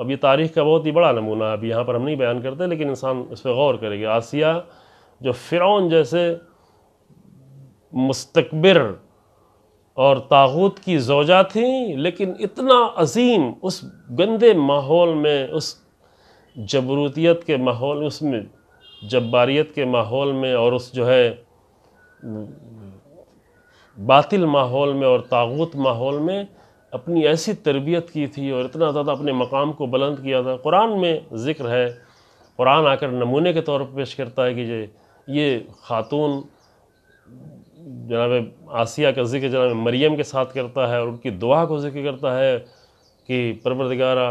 अब ये तारीख़ का बहुत ही बड़ा नमूना है अभी यहाँ पर हम नहीं बयान करते लेकिन इंसान इस पर गौर करेगा आसिया जो फ़िरौन जैसे मुस्तकबिर और तागूत की जोजा थी लेकिन इतना अजीम उस गंदे माहौल में उस जबरूतियत के माहौल उसमें जब्बारियत के माहौल में और उस जो है बातिल माहौल में और तागूत माहौल में अपनी ऐसी तरबियत की थी और इतना ज़्यादा अपने मकाम को बुलंद किया था कुरान में ज़िक्र है कुरान आकर नमूने के तौर पर पेश करता है कि ये ये ख़ातून जनाब आसिया का जिक्र जनाब मरियम के साथ करता है और उनकी दुआ को जिक्र करता है कि परवरदगारा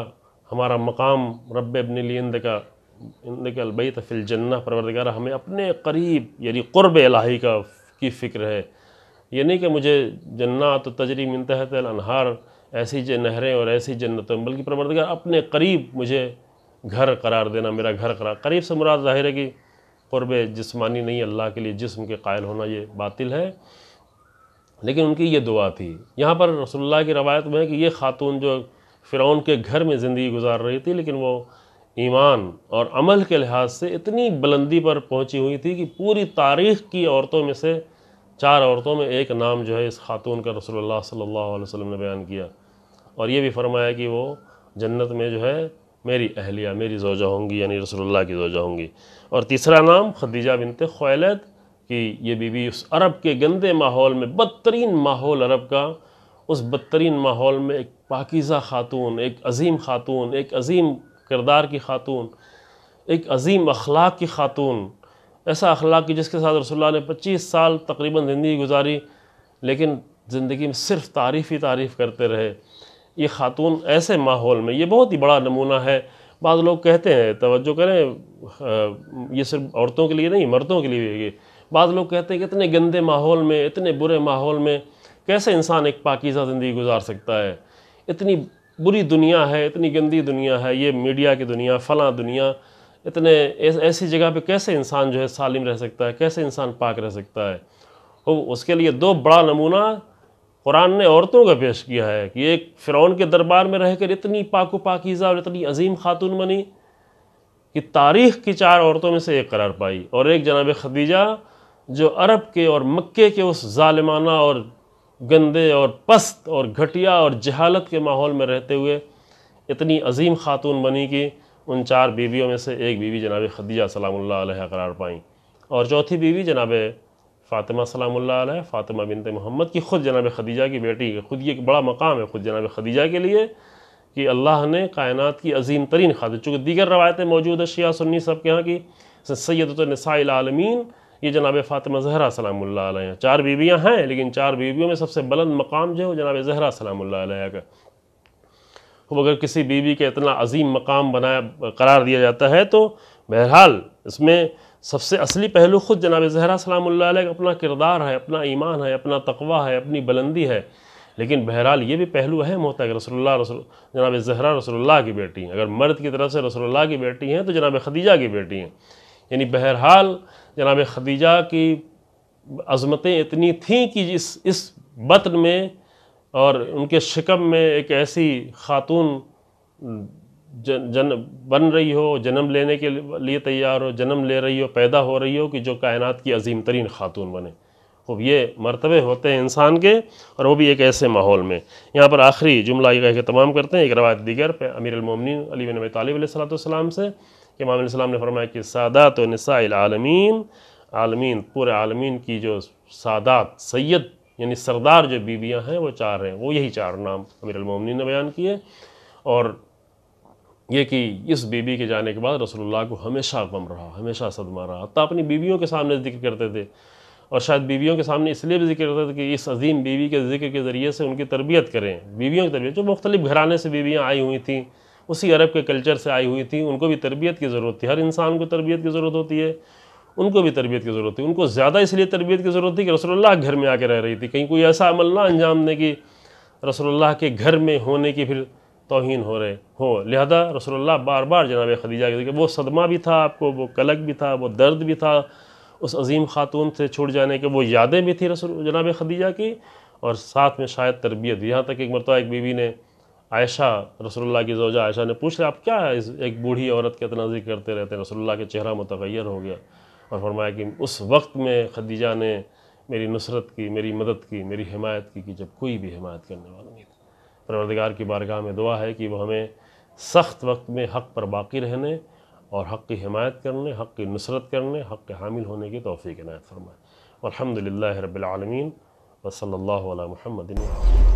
हमारा मकाम रब अपने लिए इंद का अलबई तफिल जन्ना परवरदगारा हमें अपने करीब यानी क़ुरब इलाही का की फ़िक्र है ये नहीं कि मुझे जन्ना तो तजरी मिनत अनहार ऐसी जो नहरें और ऐसी जन्नतें बल्कि परवरदगार अपने करीब मुझे घर करार देना मेरा घर करार करीब से मुराद ज़ाहिर है कि क़ुरब जिसमानी नहीं अल्लाह के लिए जिसम के कायल होना ये बातिल है लेकिन उनकी ये दुआ थी यहाँ पर रसोल्ला की रवायत में है कि ये खातून जो फ़िरौन के घर में ज़िंदगी गुजार रही थी लेकिन वो ईमान और अमल के लिहाज से इतनी बुलंदी पर पहुँची हुई थी कि पूरी तारीख़ की औरतों में से चार औरतों में एक नाम जो है इस खातून का रसोल्ला सल्ला वसम ने बयान किया और ये भी फरमाया कि वो जन्नत में जो है मेरी अहलिया मेरी जोजा होंगी यानी रसोल्ला की जोजा होंगी और तीसरा नाम खदीजा बिनत खैलद कि ये बीवी उस अरब के गंदे माहौल में बदतरीन माहौल अरब का उस बदतरीन माहौल में एक पाकिज़ा ख़ातून एक अजीम ख़ातून एक अजीम किरदार की ख़ातून एक अजीम अखलाक की ख़ातून ऐसा अखलाक की जिसके साथ रसोल्ला ने पच्चीस साल तकरीबन ज़िंदगी गुजारी लेकिन ज़िंदगी में सिर्फ तारीफ़ ही तारीफ़ करते रहे ये खातून ऐसे माहौल में ये बहुत ही बड़ा नमूना है बाद लोग कहते हैं तोज्जो करें ये सिर्फ औरतों के लिए नहीं मर्दों के लिए भी बाद लोग कहते हैं कि इतने गंदे माहौल में इतने बुरे माहौल में कैसे इंसान एक पाकिज़ा ज़िंदगी गुजार सकता है इतनी बुरी दुनिया है इतनी गंदी दुनिया है ये मीडिया की दुनिया फ़लाँ दुनिया इतने ऐसी जगह पर कैसे इंसान जो है सालिम रह सकता है कैसे इंसान पाक रह सकता है वो उसके लिए दो बड़ा नमूना कुरान ने औरतों का पेश किया है कि एक फ़िरौन के दरबार में रहकर इतनी पाक पाकिज़ा और इतनी अजीम खातून बनी कि तारीख़ की चार औरतों में से एक करार पाई और एक जनाब खदीजा जो अरब के और मक्के के उस ालिमाना और गंदे और पस्त और घटिया और जहालत के माहौल में रहते हुए इतनी अजीम खातून बनी कि उन चार बीवियों में से एक बीवी जनाब खदीजा सलाम करार पाई और चौथी बीवी जनाब फ़ातिमा सलामुल्ला फ़ातिमा बिनत मोहम्मद की ख़ुद जनाब खदीजा की बेटी है ख़ुद ये एक बड़ा मकाम है ख़ुद जनाब खदीजा के लिए कि अल्लाह ने कायनात की अजीम तरीन खातिर चूँकि दीगर रवायतें मौजूद है शिया सुन्नी सब के यहाँ की सैदतनसाआलमीन ये जनाब फ़ातिमा जहरा सलामुल्ला चार बीवियाँ हैं लेकिन चार बीवियों में सबसे बुलंद मकाम जो है वो जनाब जहरा सलाम का वो अगर किसी बीवी का इतना अजीम मकाम बनाया करार दिया जाता है तो बहरहाल इसमें सबसे असली पहलू ख़ुद जनाब जहरा सलाम अपना किरदार है अपना ईमान है अपना तकवा है अपनी बुलंदी है लेकिन बहरहाल ये भी पहलू अहम होता है कि रसोल्ला रसोल जनाब जहरा रसोल्ला की बेटी हैं अगर मर्द की तरफ से रसोल्ला की बेटी हैं तो जनाब खदीजा की बेटी हैं यानी बहरहाल जनाब खदीजा की अज़मतें इतनी थीं कि इस इस बतन में और उनके शिकम में एक ऐसी खातून जन जन बन रही हो जन्म लेने के लिए तैयार हो जन्म ले रही हो पैदा हो रही हो कि जो कायनात की अजीम तरीन ख़ातून बने खूब ये मरतबे होते हैं इंसान के और वो भी एक ऐसे माहौल में यहाँ पर आखिरी जुमला ये कह के तमाम करते हैं एक रवायत दीगर पे अमीर अमीरमिन अली नबी तलीसम से कि इमाम ने फरमाया कि सादात नसाआलमीन आलमीन पूरे आलमीन की जो सादात सैद यानी सरदार जो बीवियाँ हैं वो चार हैं वो यही चार नाम अमीर अमीरमिन ने बयान किए और ये कि इस बीबी के जाने के बाद रसोल्ला को हमेशा गम रहा हमेशा सदमा रहा तो अपनी बीवियों के सामने जिक्र करते थे और शायद बीवियों के सामने इसलिए भी जिक्र करते थे कि इस अजीम बीवी के जिक्र के ज़रिए से उनकी तरबियत करें बीवियों की तरबियत जो मुख्तलिफ घराने से बीवियाँ आई हुई थी उसी अरब के कल्चर से आई हुई थी उनको भी तरबियत की ज़रूरत थी हर इंसान को तरबियत की ज़रूरत होती है उनको भी तरबियत की ज़रूरत थी उनको ज़्यादा इसलिए तरबियत की ज़रूरत थी कि रसोल्ला घर में आके रह रही थी कहीं कोई ऐसा अमल ना अंजाम दें कि रसोल्ला के घर में होने की फिर तोहन हो रहे हो लिहाजा रसोल्ला बार बार जनाब खदीजा के वो सदमा भी था आपको वो कलक भी था वो दर्द भी था उस अजीम खातून से छूट जाने के वो यादें भी थी रसोल जनाब खदीजा की और साथ में शायद तरबियत यहाँ तक एक मरतबा एक बीवी ने आयशा रसोल्ला की जोजा आयशा ने पूछ लिया आप क्या इस एक बूढ़ी औरत के तनाजी करते रहते हैं रसोल्ला के चेहरा मतगैर हो गया और फरमाया कि उस वक्त में खदीजा ने मेरी नुसरत की मेरी मदद की मेरी हिमायत की कि जब कोई भी हिमायत करने वाला परवरदगार की बारगाह में दुआ है कि वह हमें सख्त वक्त में हक़ पर बाकी रहने और हक़ की हमायत करने हक़ की नुसरत करने हक़ के हामिल होने की तोफ़ी के नायत फरमाए अलहमदिल्ला रबालमीन वसल महमदिन